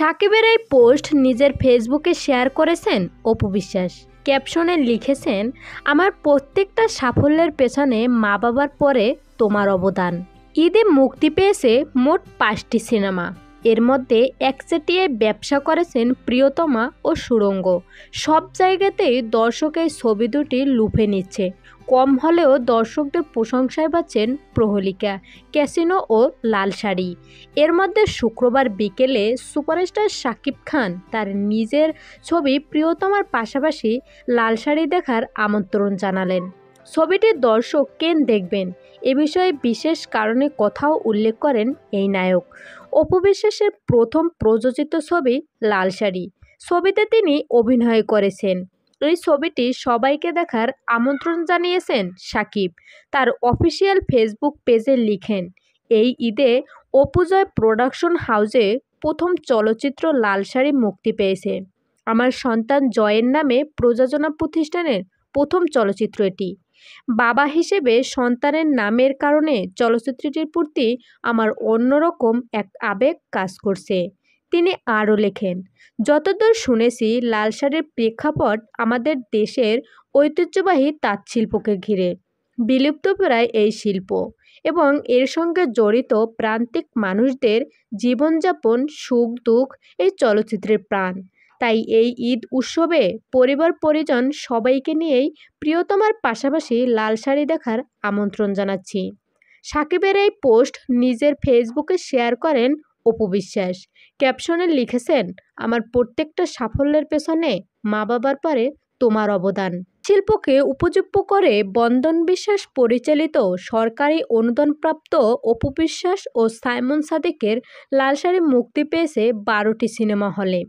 সাকিবের এই পোস্ট নিজের ফেসবুকে শেয়ার করেছেন অপু বিশ্বাস ক্যাপশনে লিখেছেন আমার প্রত্যেকটা সাফল্যের পেছনে মা বাবার পরে তোমার অবদান ঈদে মুক্তি পেয়েছে মোট পাঁচটি সিনেমা এর মধ্যে একচেটিয়ে ব্যবসা করেছেন প্রিয়তমা ও সুরঙ্গ সব জায়গাতেই দর্শকের ছবি দুটি লুফে নিচ্ছে কম হলেও দর্শকদের প্রশংসায় পাচ্ছেন প্রহলিকা ক্যাসিনো ও লাল শাড়ি এর মধ্যে শুক্রবার বিকেলে সুপারস্টার শাকিব খান তার নিজের ছবি প্রিয়তমার পাশাপাশি লাল শাড়ি দেখার আমন্ত্রণ জানালেন ছবিটির দর্শক কেন দেখবেন এ বিষয়ে বিশেষ কারণে কথাও উল্লেখ করেন এই নায়ক অপবিশ্বাসের প্রথম প্রযোজিত ছবি লাল শাড়ি ছবিতে তিনি অভিনয় করেছেন এই ছবিটি সবাইকে দেখার আমন্ত্রণ জানিয়েছেন সাকিব তার অফিসিয়াল ফেসবুক পেজে লিখেন এই ঈদে অপুজয় প্রোডাকশন হাউসে প্রথম চলচ্চিত্র লাল শাড়ি মুক্তি পেয়েছে আমার সন্তান জয়ের নামে প্রযোজনা প্রতিষ্ঠানের প্রথম চলচ্চিত্র এটি বাবা হিসেবে সন্তানের নামের কারণে চলচ্চিত্রটির প্রতি আমার অন্যরকম এক আবেগ কাজ করছে তিনি আরও লেখেন যতদূর শুনেছি লালসারের প্রেক্ষাপট আমাদের দেশের ঐতিহ্যবাহী তাঁত শিল্পকে ঘিরে বিলুপ্তপ্রায় এই শিল্প এবং এর সঙ্গে জড়িত প্রান্তিক মানুষদের জীবনযাপন সুখ দুঃখ এই চলচ্চিত্রের প্রাণ তাই এই ঈদ উৎসবে পরিবার পরিজন সবাইকে নিয়েই প্রিয়তমার পাশাপাশি লাল শাড়ি দেখার আমন্ত্রণ জানাচ্ছি সাকিবের এই পোস্ট নিজের ফেসবুকে শেয়ার করেন অপু বিশ্বাস ক্যাপশনে লিখেছেন আমার প্রত্যেকটা সাফল্যের পেছনে মা বাবার পরে তোমার অবদান শিল্পকে উপযুক্ত করে বন্দন বিশ্বাস পরিচালিত সরকারি অনুদানপ্রাপ্ত অপু বিশ্বাস ও সাইমন সাদেকের শাড়ি মুক্তি পেয়েছে বারোটি সিনেমা হলে